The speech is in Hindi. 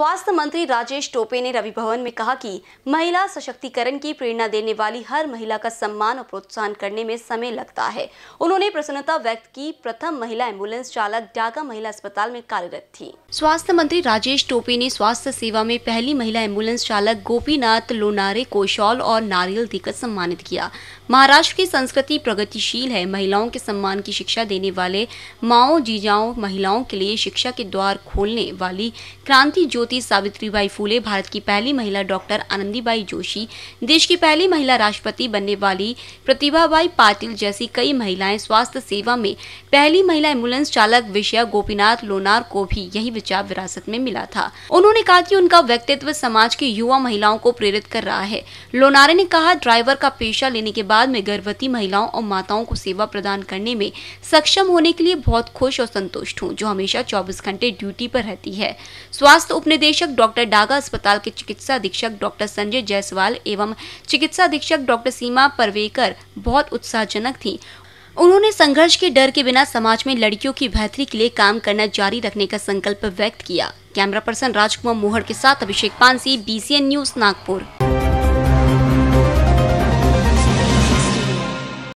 स्वास्थ्य मंत्री राजेश टोपे ने रवि भवन में कहा कि महिला सशक्तिकरण की प्रेरणा देने वाली हर महिला का सम्मान और प्रोत्साहन करने में समय लगता है उन्होंने प्रसन्नता व्यक्त की प्रथम महिला एम्बुलेंस चालक डागा महिला अस्पताल में कार्यरत थी स्वास्थ्य मंत्री राजेश टोपे ने स्वास्थ्य सेवा में पहली महिला एम्बुलेंस चालक गोपीनाथ लोनारे को शॉल और नारियल देकर सम्मानित किया महाराष्ट्र की संस्कृति प्रगतिशील है महिलाओं के सम्मान की शिक्षा देने वाले माओ जीजाओं महिलाओं के लिए शिक्षा के द्वार खोलने वाली क्रांति ज्योति श्रीमती सावित्रीबाई फूले भारत की पहली महिला डॉक्टर आनंदीबाई जोशी देश की पहली महिला राष्ट्रपति बनने वाली प्रतिभाबाई पाटिल जैसी कई महिलाएं स्वास्थ्य सेवा में पहली महिला एम्बुलेंस चालक विषया गोपीनाथ लोनार को भी यही विचार विरासत में मिला था उन्होंने कहा की उनका व्यक्तित्व समाज की युवा महिलाओं को प्रेरित कर रहा है लोनारे ने कहा ड्राइवर का पेशा लेने के बाद में गर्भवती महिलाओं और माताओं को सेवा प्रदान करने में सक्षम होने के लिए बहुत खुश और संतुष्ट हूँ जो हमेशा चौबीस घंटे ड्यूटी पर रहती है स्वास्थ्य उप निदेशक डॉक्टर डागा अस्पताल के चिकित्सा अधीक्षक डॉक्टर संजय जायसवाल एवं चिकित्सा अधीक्षक डॉक्टर सीमा परवेकर बहुत उत्साहजनक थी उन्होंने संघर्ष के डर के बिना समाज में लड़कियों की बेहतरी के लिए काम करना जारी रखने का संकल्प व्यक्त किया कैमरा पर्सन राजकुमार मोहर के साथ अभिषेक पानसी बी न्यूज नागपुर